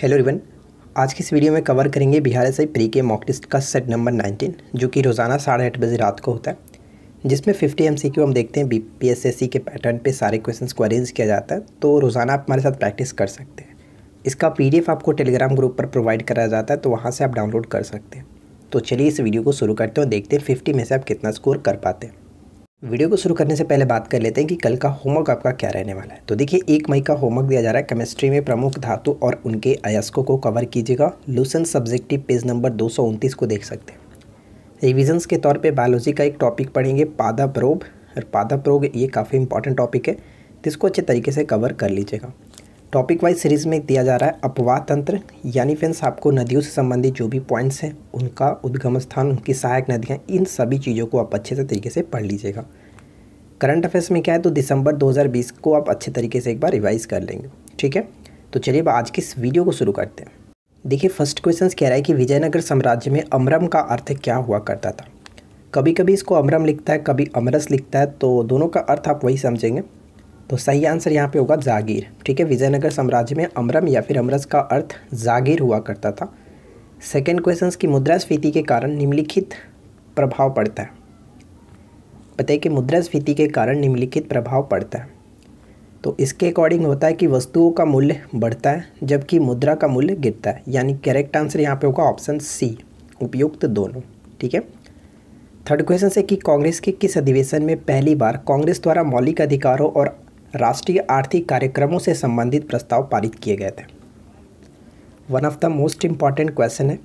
hello रिवन आज की इस वीडियो में कवर करेंगे बिहार एस प्री के मॉक टेस्ट का सेट नंबर 19 जो कि रोज़ाना साढ़े आठ बजे रात को होता है जिसमें 50 एमसीक्यू हम देखते हैं बीपीएसएससी के पैटर्न पे सारे क्वेश्चंस को अरेंज किया जाता है तो रोज़ाना आप हमारे साथ प्रैक्टिस कर सकते हैं इसका पी आपको टेलीग्राम ग्रुप पर प्रोवाइड कराया जाता है तो वहाँ से आप डाउनलोड कर सकते हैं तो चलिए इस वीडियो को शुरू करते हैं देखते हैं फिफ्टी में से आप कितना स्कोर कर पाते हैं वीडियो को शुरू करने से पहले बात कर लेते हैं कि कल का होमवर्क आपका क्या रहने वाला है तो देखिए एक मई का होमवर्क दिया जा रहा है केमिस्ट्री में प्रमुख धातु और उनके अयस्कों को कवर कीजिएगा लूसन सब्जेक्टिव पेज नंबर दो को देख सकते हैं रिविजन्स के तौर पे बायोलॉजी का एक टॉपिक पढ़ेंगे पादा प्रोब और पादा प्रोग ये काफ़ी इंपॉर्टेंट टॉपिक है तो इसको अच्छे तरीके से कवर कर लीजिएगा टॉपिक वाइज सीरीज़ में दिया जा रहा है अपवाह तंत्र यानी फ्रेंड्स आपको नदियों से संबंधित जो भी पॉइंट्स हैं उनका उद्गम स्थान उनकी सहायक नदियाँ इन सभी चीज़ों को आप अच्छे से तरीके से पढ़ लीजिएगा करंट अफेयर्स में क्या है तो दिसंबर 2020 को आप अच्छे तरीके से एक बार रिवाइज कर लेंगे ठीक है तो चलिए अब आज की इस वीडियो को शुरू करते हैं देखिए फर्स्ट क्वेश्चन कह रहा है कि विजयनगर साम्राज्य में अमरम का अर्थ क्या हुआ करता था कभी कभी इसको अमरम लिखता है कभी अमरस लिखता है तो दोनों का अर्थ आप वही समझेंगे तो सही आंसर यहाँ पे होगा जागीर ठीक है विजयनगर साम्राज्य में अमरम या फिर अमरस का अर्थ जागीर हुआ करता था सेकेंड क्वेश्चन की मुद्रास्फीति के कारण निम्नलिखित प्रभाव पड़ता है पते कि मुद्रास्फीति के कारण निम्नलिखित प्रभाव पड़ता है तो इसके अकॉर्डिंग होता है कि वस्तुओं का मूल्य बढ़ता है जबकि मुद्रा का मूल्य गिरता है यानी करेक्ट आंसर यहाँ पे होगा ऑप्शन सी उपयुक्त दोनों ठीक है थर्ड क्वेश्चन से कि कांग्रेस के किस अधिवेशन में पहली बार कांग्रेस द्वारा मौलिक अधिकारों और राष्ट्रीय आर्थिक कार्यक्रमों से संबंधित प्रस्ताव पारित किए गए थे one of the most important question है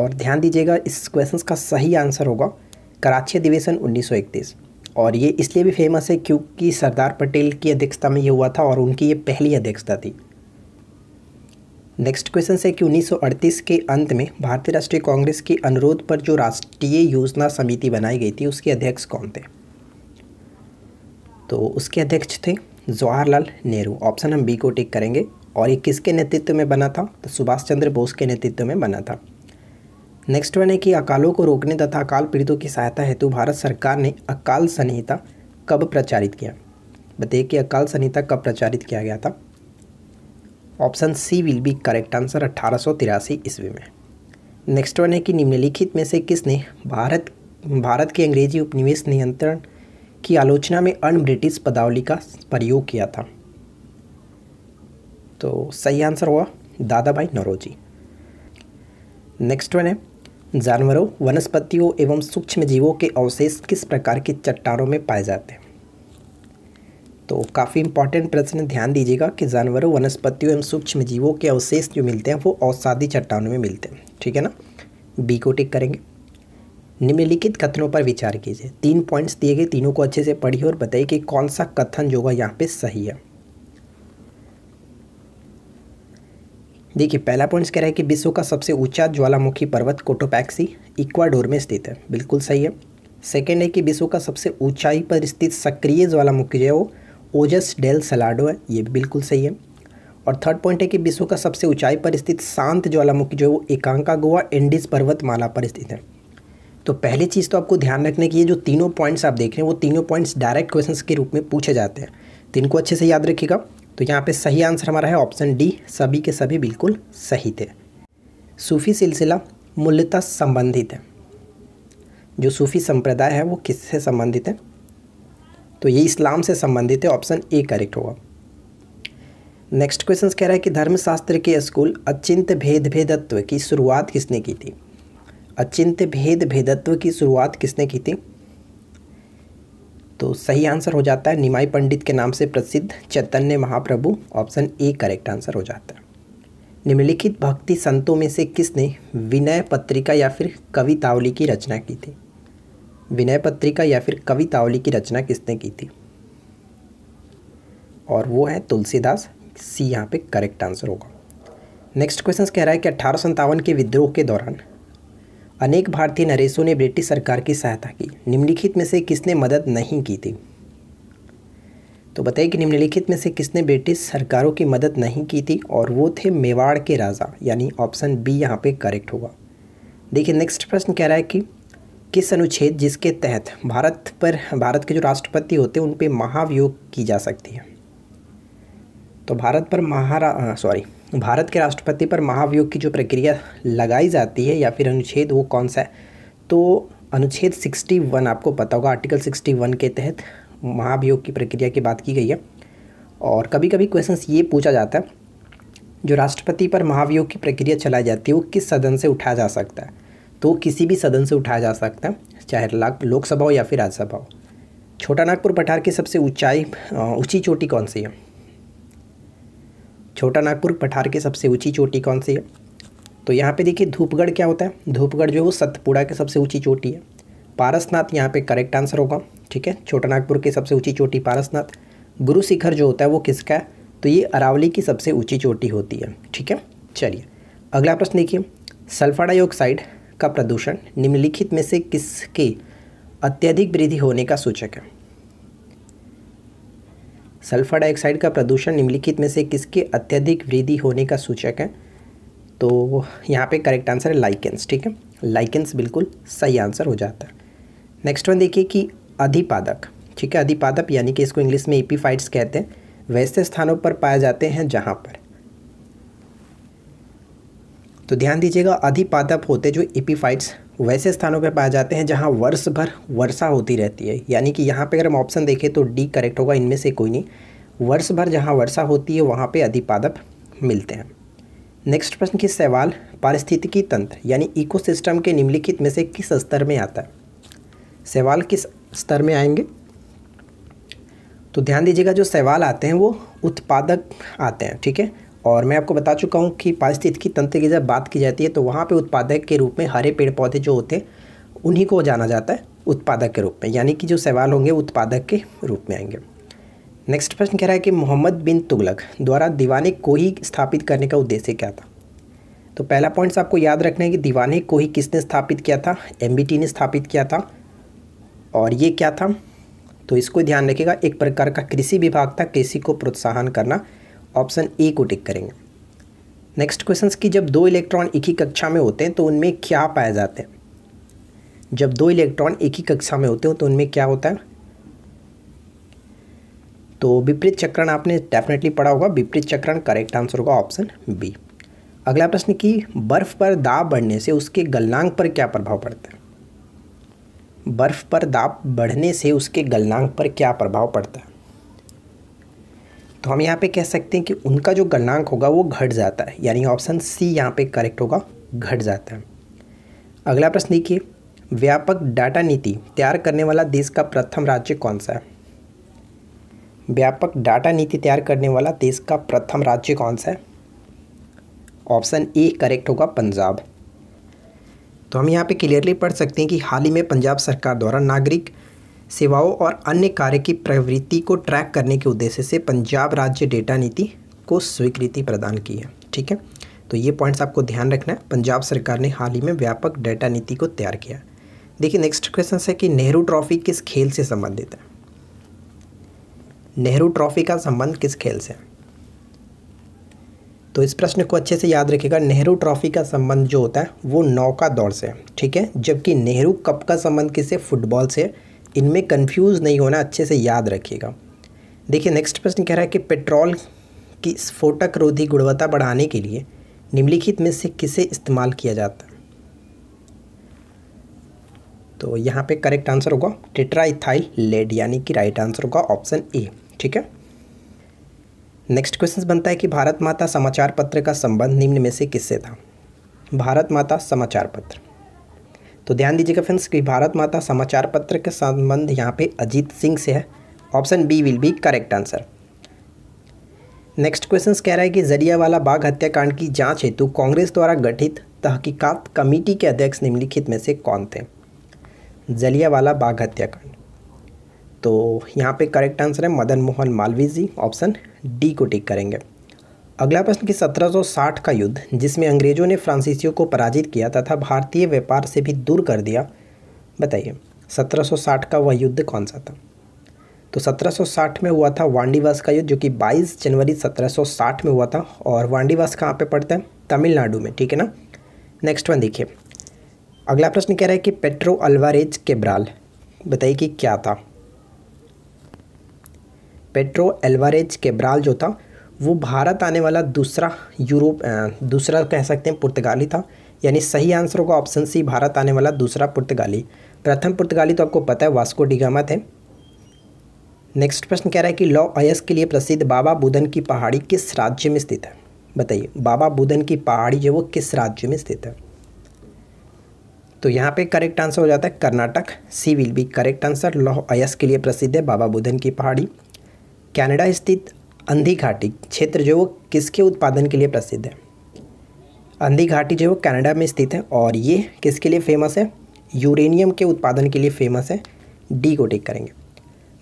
और ध्यान दीजिएगा इस क्वेश्चन का सही आंसर होगा कराची अधिवेशन उन्नीस और ये इसलिए भी फेमस है क्योंकि सरदार पटेल की अध्यक्षता में ये हुआ था और उनकी ये पहली अध्यक्षता थी नेक्स्ट क्वेश्चन है कि 1938 के अंत में भारतीय राष्ट्रीय कांग्रेस के अनुरोध पर जो राष्ट्रीय योजना समिति बनाई गई थी उसके अध्यक्ष कौन थे तो उसके अध्यक्ष थे जवाहरलाल नेहरू ऑप्शन हम बी को टिक करेंगे और ये किसके नेतृत्व में बना था तो सुभाष चंद्र बोस के नेतृत्व में बना था नेक्स्ट वन है कि अकालों को रोकने तथा अकाल पीड़ितों की सहायता हेतु भारत सरकार ने अकाल संहिता कब प्रचारित किया बताइए कि अकाल संहिता कब प्रचारित किया गया था option C will be correct answer अट्ठारह ईस्वी में नेक्स्ट वन है कि निम्नलिखित में से किसने भारत भारत के अंग्रेजी उपनिवेश नियंत्रण की आलोचना में अन ब्रिटिश पदावली का प्रयोग किया था तो सही आंसर हुआ दादा भाई नरोजी नेक्स्ट वन है जानवरों वनस्पतियों एवं सूक्ष्म जीवों के अवशेष किस प्रकार की चट्टानों में पाए जाते हैं तो काफ़ी इंपॉर्टेंट प्रश्न ध्यान दीजिएगा कि जानवरों वनस्पतियों एवं सूक्ष्म जीवों के अवशेष जो मिलते हैं वो औसादी चट्टानों में मिलते हैं ठीक है ना बी को टिक करेंगे निम्नलिखित कथनों पर विचार कीजिए तीन पॉइंट्स दिए गए तीनों को अच्छे से पढ़िए और बताइए कि कौन सा कथन जो होगा यहाँ पे सही है देखिए पहला पॉइंट्स कह रहा है कि विश्व का सबसे ऊंचा ज्वालामुखी पर्वत कोटोपैक्सी इक्वाडोर में स्थित है बिल्कुल सही है सेकेंड है कि विश्व का सबसे ऊंचाई पर स्थित सक्रिय ज्वालामुखी जो है वो ओजस डेल सलाडो है ये भी बिल्कुल सही है और थर्ड पॉइंट है कि विश्व का सबसे ऊंचाई पर स्थित शांत ज्वालामुखी जो है वो एकांका गोवा एंडीज पर्वतमाला पर स्थित है तो पहली चीज़ तो आपको ध्यान रखने की ये जो तीनों पॉइंट्स आप देख रहे हैं वो तीनों पॉइंट्स डायरेक्ट क्वेश्चन के रूप में पूछे जाते हैं तो इनको अच्छे से याद रखिएगा तो यहाँ पे सही आंसर हमारा है ऑप्शन डी सभी के सभी बिल्कुल सही थे सूफ़ी सिलसिला मूल्यतः संबंधित है जो सूफ़ी संप्रदाय है वो किससे संबंधित है तो ये इस्लाम से संबंधित है ऑप्शन ए करेक्ट होगा नेक्स्ट क्वेश्चन कह रहा है कि धर्मशास्त्र के स्कूल अचिंत भेद भेदत्व की शुरुआत किसने की थी अचिंत भेद भेदत्व की शुरुआत किसने की थी तो सही आंसर हो जाता है निमाई पंडित के नाम से प्रसिद्ध Chaitanya Mahaprabhu option A correct answer हो जाता है निम्नलिखित भक्ति संतों में से किसने विनय पत्रिका या फिर कवितावली की रचना की थी विनय पत्रिका या फिर कवितावली की रचना किसने की थी और वो है तुलसीदास सी यहाँ पे करेक्ट आंसर होगा नेक्स्ट क्वेश्चन कह रहा है कि अठारह के विद्रोह के दौरान अनेक भारतीय नरेशों ने ब्रिटिश सरकार की सहायता की निम्नलिखित में से किसने मदद नहीं की थी तो बताइए कि निम्नलिखित में से किसने ब्रिटिश सरकारों की मदद नहीं की थी और वो थे मेवाड़ के राजा यानी ऑप्शन बी यहाँ पे करेक्ट होगा देखिए नेक्स्ट प्रश्न कह रहा है कि किस अनुच्छेद जिसके तहत भारत पर भारत के जो राष्ट्रपति होते हैं उन पर महाभियोग की जा सकती है तो भारत पर महारा सॉरी भारत के राष्ट्रपति पर महाभियोग की जो प्रक्रिया लगाई जाती है या फिर अनुच्छेद वो कौन सा है तो अनुच्छेद 61 आपको पता होगा आर्टिकल 61 के तहत महाभियोग की प्रक्रिया की बात की गई है और कभी कभी क्वेश्चन ये पूछा जाता है जो राष्ट्रपति पर महाभियोग की प्रक्रिया चलाई जाती है वो किस सदन से उठाया जा सकता है तो किसी भी सदन से उठाया जा सकता है चाहे लोकसभा हो या फिर राज्यसभा हो छोटा नागपुर पठार की सबसे ऊंचाई ऊँची चोटी कौन सी है छोटा नागपुर पठार की सबसे ऊंची चोटी कौन सी है तो यहाँ पे देखिए धूपगढ़ क्या होता है धूपगढ़ जो है वो सतपुड़ा की सबसे ऊँची चोटी है पारसनाथ यहाँ पे करेक्ट आंसर होगा ठीक है छोटा नागपुर की सबसे ऊँची चोटी पारसनाथ गुरु शिखर जो होता है वो किसका है तो ये अरावली की सबसे ऊँची चोटी होती है ठीक है चलिए अगला प्रश्न देखिए सल्फर डाइऑक्साइड का प्रदूषण निम्नलिखित में से किसके अत्यधिक वृद्धि होने का सूचक है सल्फर डाइऑक्साइड का प्रदूषण निम्नलिखित में से किसके अत्यधिक वृद्धि होने का सूचक है तो यहाँ पे करेक्ट आंसर है लाइकेंस ठीक है लाइकेंस बिल्कुल सही आंसर हो जाता है नेक्स्ट वन देखिए कि अधिपादक ठीक है अधिपादक यानी कि इसको इंग्लिश में एपीफाइट्स कहते हैं वैसे स्थानों पर पाए जाते हैं जहाँ पर तो ध्यान दीजिएगा अधिपादप होते जो एपीफाइट्स वैसे स्थानों पर पाए जाते हैं जहाँ वर्ष भर वर्षा होती रहती है यानी कि यहाँ पे अगर हम ऑप्शन देखें तो डी करेक्ट होगा इनमें से कोई नहीं वर्ष भर जहाँ वर्षा होती है वहाँ पे अधिपादप मिलते हैं नेक्स्ट प्रश्न की सवाल पारिस्थितिकी तंत्र यानी इकोसिस्टम के निम्नलिखित में से किस स्तर में आता है सवाल किस स्तर में आएंगे तो ध्यान दीजिएगा जो सवाल आते हैं वो उत्पादक आते हैं ठीक है और मैं आपको बता चुका हूँ कि पारिस्थितिकी तंत्र की जब बात की जाती है तो वहाँ पर उत्पादक के रूप में हरे पेड़ पौधे जो होते हैं उन्हीं को जाना जाता है उत्पादक के रूप में यानी कि जो सवाल होंगे उत्पादक के रूप में आएंगे नेक्स्ट प्रश्न कह रहा है कि मोहम्मद बिन तुगलक द्वारा दीवाने को ही स्थापित करने का उद्देश्य क्या था तो पहला पॉइंट्स आपको याद रखना है कि दीवाने को ही किसने स्थापित किया था एम ने स्थापित किया था और ये क्या था तो इसको ध्यान रखिएगा एक प्रकार का कृषि विभाग था कृषि को प्रोत्साहन करना ऑप्शन ए को टिक करेंगे नेक्स्ट क्वेश्चन की जब दो इलेक्ट्रॉन एक ही कक्षा में होते हैं तो उनमें क्या पाए जाते हैं जब दो इलेक्ट्रॉन एक ही कक्षा में होते हो तो उनमें क्या होता है तो विपरीत चक्रण आपने डेफिनेटली पढ़ा होगा विपरीत चक्रण करेक्ट आंसर होगा ऑप्शन बी अगला प्रश्न कि बर्फ़ पर दाब बढ़ने से उसके गलनांक पर क्या प्रभाव पड़ता है बर्फ़ पर दाब बढ़ने से उसके गलनांक पर क्या प्रभाव पड़ता है तो हम यहाँ पे कह सकते हैं कि उनका जो गणनांक होगा वो घट जाता है यानी ऑप्शन सी यहाँ पे करेक्ट होगा घट जाता है अगला प्रश्न देखिए व्यापक डाटा नीति तैयार करने वाला देश का प्रथम राज्य कौन सा है व्यापक डाटा नीति तैयार करने वाला देश का प्रथम राज्य कौन सा है ऑप्शन ए करेक्ट होगा पंजाब तो हम यहाँ पे क्लियरली पढ़ सकते हैं कि हाल ही में पंजाब सरकार द्वारा नागरिक सेवाओं और अन्य कार्य की प्रवृत्ति को ट्रैक करने के उद्देश्य से पंजाब राज्य डेटा नीति को स्वीकृति प्रदान की है ठीक है तो ये पॉइंट्स आपको ध्यान रखना है पंजाब सरकार ने हाल ही में व्यापक डेटा नीति को तैयार किया देखिए नेक्स्ट क्वेश्चन है कि नेहरू ट्रॉफी किस खेल से संबंधित है नेहरू ट्रॉफी का संबंध किस खेल से तो इस प्रश्न को अच्छे से याद रखिएगा नेहरू ट्रॉफी का संबंध जो होता है वो नौका दौड़ से है ठीक है जबकि नेहरू कप का संबंध किससे फुटबॉल से है इनमें कंफ्यूज नहीं होना अच्छे से याद रखिएगा देखिए नेक्स्ट प्रश्न कह रहा है कि पेट्रोल की स्फोटक रोधी गुणवत्ता बढ़ाने के लिए निम्नलिखित में से किसे इस्तेमाल किया जाता है तो यहाँ पे करेक्ट आंसर होगा टेट्राइथाइल लेड यानी कि राइट आंसर होगा ऑप्शन ए ठीक है नेक्स्ट क्वेश्चन बनता है कि भारत माता समाचार पत्र का संबंध निम्न में से किससे था भारत माता समाचार पत्र तो ध्यान दीजिएगा फ्रेंड्स कि भारत माता समाचार पत्र के संबंध यहाँ पे अजीत सिंह से है option B will be correct answer next question कह रहा है कि जरियावाला बाघ हत्याकांड की जांच हेतु कांग्रेस द्वारा गठित तहकीकात कमेटी के अध्यक्ष निम्नलिखित में से कौन थे जलियावाला बाघ हत्याकांड तो यहाँ पे करेक्ट आंसर है मदन मोहन मालवीय जी ऑप्शन डी को टिक करेंगे अगला प्रश्न कि 1760 का युद्ध जिसमें अंग्रेजों ने फ्रांसीसियों को पराजित किया तथा भारतीय व्यापार से भी दूर कर दिया बताइए 1760 का वह युद्ध कौन सा था तो 1760 में हुआ था वांडीवास का युद्ध जो कि 22 जनवरी 1760 में हुआ था और वांडीवास कहाँ पे पड़ता है तमिलनाडु में ठीक है ना नेक्स्ट वन देखिए अगला प्रश्न कह रहा है कि पेट्रो अल्वारेज केब्राल बताइए कि क्या था पेट्रो एल्वारेज केब्राल जो था वो भारत आने वाला दूसरा यूरोप दूसरा कह सकते हैं पुर्तगाली था यानी सही आंसर होगा ऑप्शन सी भारत आने वाला दूसरा पुर्तगाली प्रथम पुर्तगाली तो आपको पता है वास्को डिगामा थे नेक्स्ट प्रश्न कह रहा है कि लौ अयस के लिए प्रसिद्ध बाबा बुधन की पहाड़ी किस राज्य में स्थित है बताइए बाबा बुधन की पहाड़ी जो वो किस राज्य में स्थित है तो यहाँ पे करेक्ट आंसर हो जाता है Karnataka C will be correct answer लौह अयस के लिए प्रसिद्ध है बाबा बुधन की पहाड़ी कनाडा स्थित अंधी घाटी क्षेत्र जो वो किसके उत्पादन के लिए प्रसिद्ध है अंधी घाटी जो है वो कनाडा में स्थित है और ये किसके लिए फेमस है यूरेनियम के उत्पादन के लिए फेमस है डी को टिक करेंगे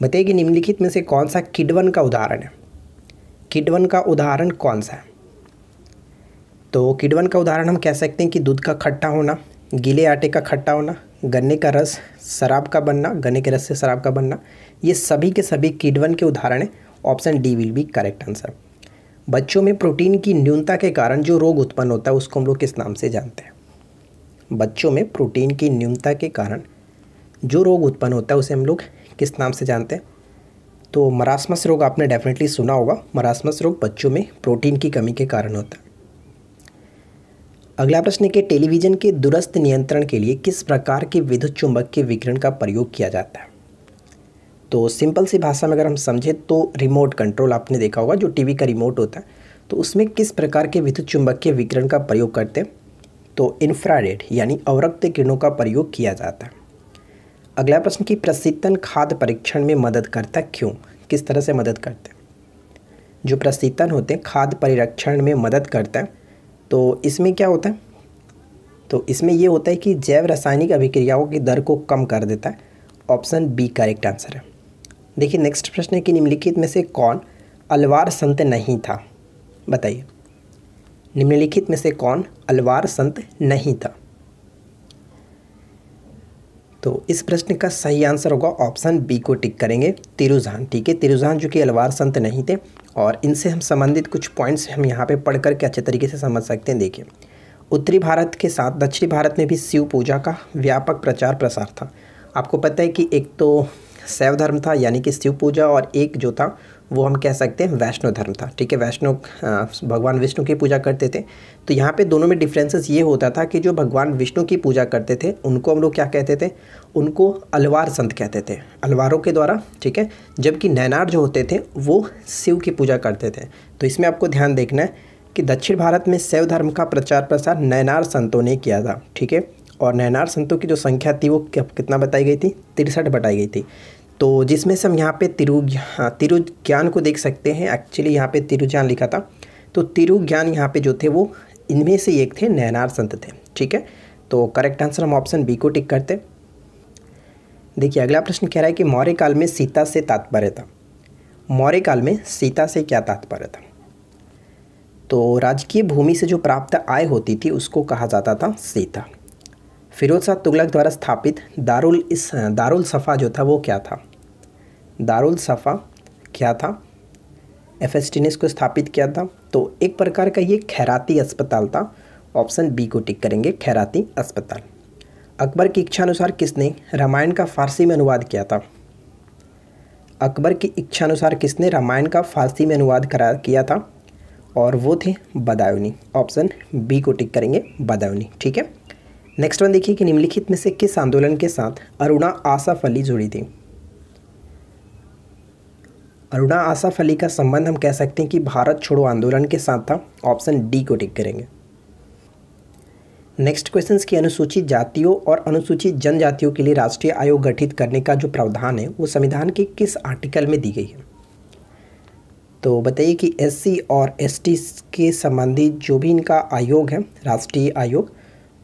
बताइए कि निम्नलिखित में से कौन सा किडवन का उदाहरण है किडवन का उदाहरण कौन सा है तो किडवन का उदाहरण हम कह सकते हैं कि दूध का खट्टा होना गीले आटे का खट्टा होना गन्ने का रस शराब का बनना गन्ने के रस से शराब का बनना ये सभी के सभी किडवन के उदाहरण हैं option D will be correct answer बच्चों में प्रोटीन की न्यूनता के कारण जो रोग उत्पन्न होता है उसको हम लोग किस नाम से जानते हैं बच्चों में प्रोटीन की न्यूनता के कारण जो रोग उत्पन्न होता है उसे हम लोग किस नाम से जानते हैं तो मरासमस रोग आपने डेफिनेटली सुना होगा मरासमस रोग बच्चों में प्रोटीन की कमी के कारण होता है अगला प्रश्न के टेलीविज़न के दुरस्त नियंत्रण के लिए किस प्रकार के विद्युत चुंबक के विकिरण का प्रयोग किया जाता है तो सिंपल सी भाषा में अगर हम समझें तो रिमोट कंट्रोल आपने देखा होगा जो टीवी का रिमोट होता है तो उसमें किस प्रकार के विद्युत चुंबकीय विकिरण का प्रयोग करते हैं तो इन्फ्रारेड यानी अवरक्त किरणों का प्रयोग किया जाता है अगला प्रश्न कि प्रशीतन खाद्य परीक्षण में मदद करता है क्यों किस तरह से मदद करते हैं जो प्रशीतन होते हैं खाद्य परिरक्षण में मदद करता है तो इसमें क्या होता है तो इसमें यह होता है कि जैव रासायनिक अभिक्रियाओं की दर को कम कर देता है ऑप्शन बी करेक्ट आंसर है देखिए नेक्स्ट प्रश्न है कि निम्नलिखित में से कौन अलवार संत नहीं था बताइए निम्नलिखित में से कौन अलवार संत नहीं था तो इस प्रश्न का सही आंसर होगा ऑप्शन बी को टिक करेंगे तिरुझान ठीक है तिरुझान जो कि अलवार संत नहीं थे और इनसे हम संबंधित कुछ पॉइंट्स हम यहाँ पे पढ़ करके अच्छे तरीके से समझ सकते हैं देखिए उत्तरी भारत के साथ दक्षिणी भारत में भी शिव पूजा का व्यापक प्रचार प्रसार था आपको पता है कि एक तो शैव धर्म था यानी कि शिव पूजा और एक जो था वो हम कह सकते हैं वैष्णो धर्म था ठीक है वैष्णव भगवान विष्णु की पूजा करते थे तो यहाँ पे दोनों में डिफरेंसेस ये होता था कि जो भगवान विष्णु की पूजा करते थे उनको हम लोग क्या कहते थे उनको अलवार संत कहते थे अलवारों के द्वारा ठीक है जबकि नैनार जो होते थे वो शिव की पूजा करते थे तो इसमें आपको ध्यान देखना है कि दक्षिण भारत में शैव धर्म का प्रचार प्रसार नैनार संतों ने किया था ठीक है और नैनार संतों की जो संख्या थी वो कितना बताई गई थी तिरसठ बताई गई थी तो जिसमें से हम यहाँ पे तिरु हाँ, तिरु ज्ञान को देख सकते हैं एक्चुअली यहाँ पे तिरु ज्ञान लिखा था तो तिरु ज्ञान यहाँ पे जो थे वो इनमें से एक थे नैनार संत थे ठीक है तो करेक्ट आंसर हम ऑप्शन बी को टिक करते देखिए अगला प्रश्न कह रहा है कि मौर्य काल में सीता से तात्पर्य था मौर्य काल में सीता से क्या तात्पर्य था तो राजकीय भूमि से जो प्राप्त आय होती थी उसको कहा जाता था सीता फिरोज शाह तुगलक द्वारा स्थापित दारुल इस दारुल सफ़ा जो था वो क्या था दारुल सफ़ा क्या था एफ को स्थापित किया था तो एक प्रकार का ये खैराती अस्पताल था ऑप्शन बी को टिक करेंगे खैराती अस्पताल अकबर की इच्छानुसार किसने रामायण का फारसी में अनुवाद किया था अकबर की इच्छानुसार किसने रामायण का फारसी में अनुवाद करा किया था और वो थे बदायूनी ऑप्शन बी को टिक करेंगे बदायूनी ठीक है नेक्स्ट वन देखिए कि निम्नलिखित में से किस आंदोलन के साथ अरुणा आसाफ अली जुड़ी थी अरुणा आसाफ अली का संबंध हम कह सकते हैं कि भारत छोड़ो आंदोलन के साथ था ऑप्शन डी को टिक करेंगे नेक्स्ट क्वेश्चन की अनुसूचित जातियों और अनुसूचित जनजातियों के लिए राष्ट्रीय आयोग गठित करने का जो प्रावधान है वो संविधान के किस आर्टिकल में दी गई है तो बताइए कि एससी और एसटी के संबंधी जो भी इनका आयोग है राष्ट्रीय आयोग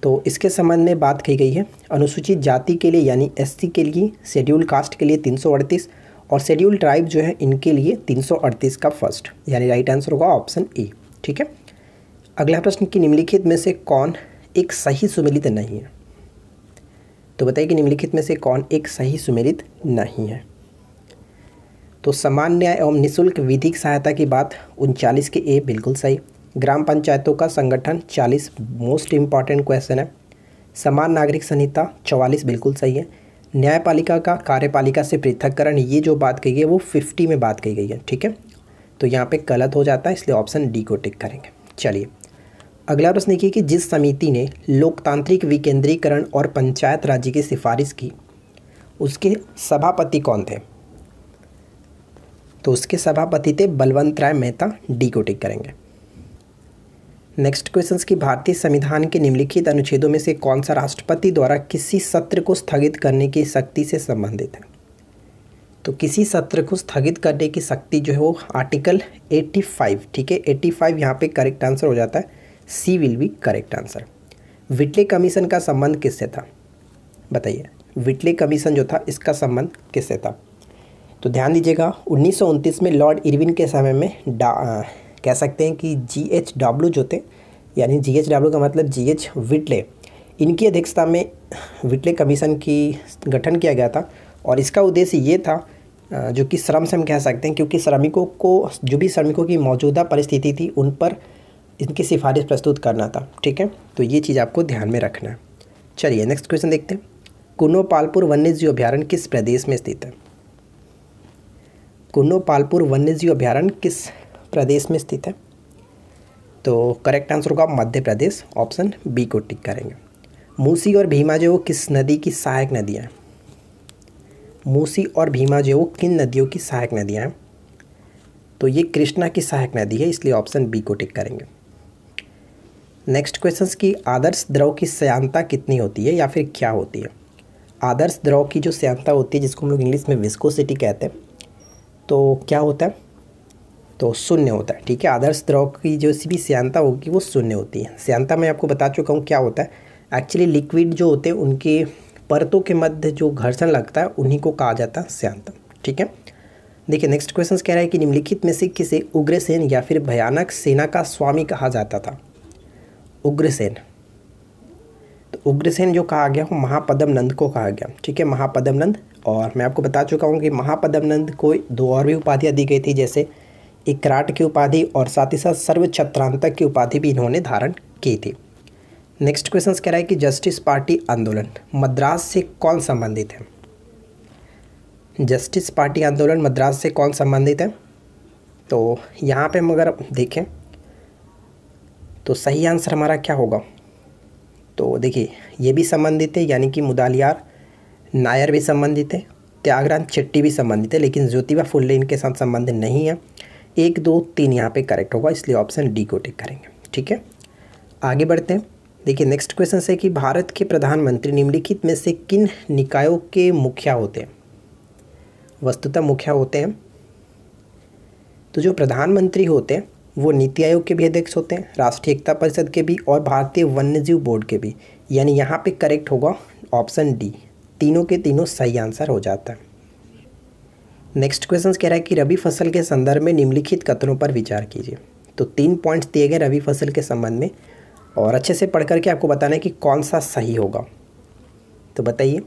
तो इसके संबंध में बात कही गई है अनुसूचित जाति के लिए यानी एस के लिए शेड्यूल कास्ट के लिए तीन और शेड्यूल ट्राइब जो है इनके लिए तीन का फर्स्ट यानी राइट आंसर होगा ऑप्शन ए ठीक है अगला प्रश्न कि निम्नलिखित में से कौन एक सही सुमेलित नहीं है तो बताइए कि निम्नलिखित में से कौन एक सही सुमेलित नहीं है तो सामान्य एवं निशुल्क विधिक सहायता की बात उनचालीस के ए बिल्कुल सही ग्राम पंचायतों का संगठन 40 मोस्ट इम्पॉर्टेंट क्वेश्चन है समान नागरिक संहिता 44 बिल्कुल सही है न्यायपालिका का कार्यपालिका से पृथककरण ये जो बात कही है वो 50 में बात कही गई है ठीक है तो यहाँ पे गलत हो जाता है इसलिए ऑप्शन डी को टिक करेंगे चलिए अगला प्रश्न देखिए कि जिस समिति ने लोकतांत्रिक विकेंद्रीकरण और पंचायत राज्य की सिफारिश की उसके सभापति कौन थे तो उसके सभापति थे बलवंत राय मेहता डी को टिक करेंगे नेक्स्ट क्वेश्चन की भारतीय संविधान के निम्नलिखित अनुच्छेदों में से कौन सा राष्ट्रपति द्वारा किसी सत्र को स्थगित करने की शक्ति से संबंधित है तो किसी सत्र को स्थगित करने की शक्ति जो है वो आर्टिकल 85 ठीक है 85 फाइव यहाँ पर करेक्ट आंसर हो जाता है C will be correct answer Whitley commission का संबंध किससे था बताइए विटले कमीशन जो था इसका संबंध किससे था तो ध्यान दीजिएगा उन्नीस में लॉर्ड इरविन के समय में कह सकते हैं कि जी एच डब्ल्यू जो थे यानी जी एच डब्ल्यू का मतलब जी एच विटले इनकी अध्यक्षता में विटले कमीशन की गठन किया गया था और इसका उद्देश्य ये था जो कि श्रम से हम कह सकते हैं क्योंकि श्रमिकों को जो भी श्रमिकों की मौजूदा परिस्थिति थी उन पर इनकी सिफारिश प्रस्तुत करना था ठीक है तो ये चीज़ आपको ध्यान में रखना है चलिए नेक्स्ट क्वेश्चन देखते हैं कुनो पालपुर वन्य जीव अभ्यारण्य किस प्रदेश में स्थित है कुनो पालपुर वन्य जीव अभ्यारण्य किस प्रदेश में स्थित है तो करेक्ट आंसर होगा मध्य प्रदेश ऑप्शन बी को टिक करेंगे मूसी और भीमा जो किस नदी की सहायक नदियाँ हैं मूसी और भीमा जो किन नदियों की सहायक नदियाँ हैं तो ये कृष्णा की सहायक नदी है इसलिए ऑप्शन बी को टिक करेंगे नेक्स्ट क्वेश्चन की आदर्श द्रव की सयानता कितनी होती है या फिर क्या होती है आदर्श द्रव की जो सयानता होती है जिसको हम लोग इंग्लिश में विस्कोसिटी कहते हैं तो क्या होता है तो शून्य होता है ठीक है आदर्श द्रव की जो भी श्यांता होगी वो शून्य होती है श्यांता मैं आपको बता चुका हूँ क्या होता है एक्चुअली लिक्विड जो होते हैं उनके परतों के मध्य जो घर्षण लगता है उन्हीं को कहा जाता है श्यांता ठीक है देखिए नेक्स्ट क्वेश्चन कह रहा है कि निम्नलिखित में से किसे उग्रसेन या फिर भयानक सेना का स्वामी कहा जाता था उग्रसेन तो उग्रसेन जो कहा गया वो नंद को कहा गया ठीक है महापदम नंद और मैं आपको बता चुका हूँ कि महापदम नंद को दो और भी उपाधियाँ दी गई थी जैसे इकराट की उपाधि और साथ ही साथ सर्व छत्रांतक की उपाधि भी इन्होंने धारण की थी नेक्स्ट क्वेश्चन कह रहा है कि जस्टिस पार्टी आंदोलन मद्रास से कौन संबंधित है जस्टिस पार्टी आंदोलन मद्रास से कौन संबंधित है तो यहाँ पे मगर देखें तो सही आंसर हमारा क्या होगा तो देखिए ये भी संबंधित है यानी कि मुदालियार नायर भी संबंधित है त्यागराज चिट्टी भी संबंधित है लेकिन ज्योतिबा फुल्ले इनके साथ संबंधित नहीं है एक दो तीन यहाँ पे करेक्ट होगा इसलिए ऑप्शन डी को टिक करेंगे ठीक है आगे बढ़ते हैं देखिए नेक्स्ट क्वेश्चन है कि भारत के प्रधानमंत्री निम्नलिखित में से किन निकायों के मुखिया होते हैं वस्तुतः मुखिया होते हैं तो जो प्रधानमंत्री होते हैं वो नीति आयोग के भी अध्यक्ष होते हैं राष्ट्रीय एकता परिषद के भी और भारतीय वन्यजीव बोर्ड के भी यानी यहाँ पे करेक्ट होगा ऑप्शन डी तीनों के तीनों सही आंसर हो जाता है नेक्स्ट क्वेश्चन कह रहा है कि रबी फसल के संदर्भ में निम्नलिखित कथनों पर विचार कीजिए तो तीन पॉइंट्स दिए गए रबी फसल के संबंध में और अच्छे से पढ़ करके आपको बताना है कि कौन सा सही होगा तो बताइए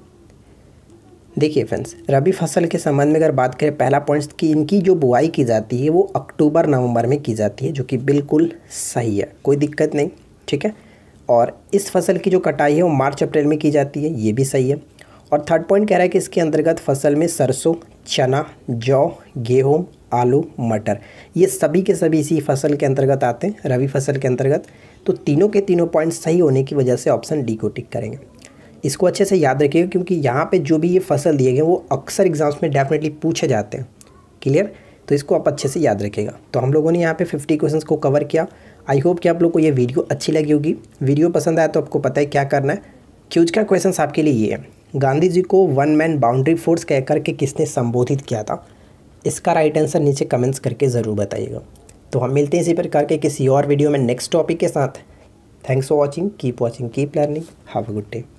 देखिए फ्रेंड्स रबी फसल के संबंध में अगर बात करें पहला पॉइंट कि इनकी जो बुआई की जाती है वो अक्टूबर नवंबर में की जाती है जो कि बिल्कुल सही है कोई दिक्कत नहीं ठीक है और इस फसल की जो कटाई है वो मार्च अप्रैल में की जाती है ये भी सही है और थर्ड पॉइंट कह रहा है कि इसके अंतर्गत फसल में सरसों चना जौ गेहूँ आलू मटर ये सभी के सभी इसी फसल के अंतर्गत आते हैं रबी फसल के अंतर्गत तो तीनों के तीनों पॉइंट सही होने की वजह से ऑप्शन डी को टिक करेंगे इसको अच्छे से याद रखिएगा क्योंकि यहाँ पे जो भी ये फसल दिए गए वो अक्सर एग्जाम्स में डेफिनेटली पूछे जाते हैं क्लियर तो इसको आप अच्छे से याद रखिएगा तो हम लोगों ने यहाँ पे 50 क्वेश्चंस को कवर किया आई होप कि आप लोग को ये वीडियो अच्छी लगी होगी वीडियो पसंद आया तो आपको पता है क्या करना है क्यूज का क्वेश्चन आपके लिए ये है गांधी जी को वन मैन बाउंड्री फोर्स कहकर के किसने संबोधित किया था इसका राइट आंसर नीचे कमेंट्स करके ज़रूर बताइएगा तो हम मिलते हैं इसी प्रकार के किसी और वीडियो में नेक्स्ट टॉपिक के साथ thanks for watching keep watching keep learning have a good day